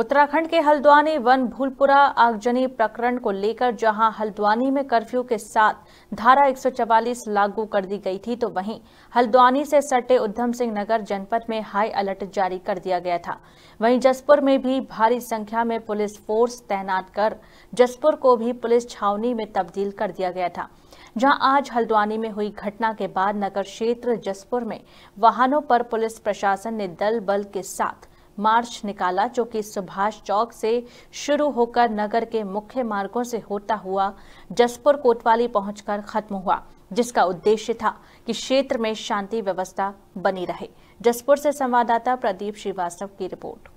उत्तराखंड के हल्द्वानी वन भूलपुरा आगजनी प्रकरण को लेकर जहां हल्द्वानी में कर्फ्यू के साथ धारा 144 लागू कर दी गई थी तो वहीं हल्द्वानी से सटे उधम सिंह नगर जनपद में हाई अलर्ट जारी कर दिया गया था वहीं जसपुर में भी भारी संख्या में पुलिस फोर्स तैनात कर जसपुर को भी पुलिस छावनी में तब्दील कर दिया गया था जहाँ आज हल्द्वानी में हुई घटना के बाद नगर क्षेत्र जसपुर में वाहनों पर पुलिस प्रशासन ने दल बल के साथ मार्च निकाला जो कि सुभाष चौक से शुरू होकर नगर के मुख्य मार्गों से होता हुआ जसपुर कोतवाली पहुंचकर खत्म हुआ जिसका उद्देश्य था कि क्षेत्र में शांति व्यवस्था बनी रहे जसपुर से संवाददाता प्रदीप श्रीवास्तव की रिपोर्ट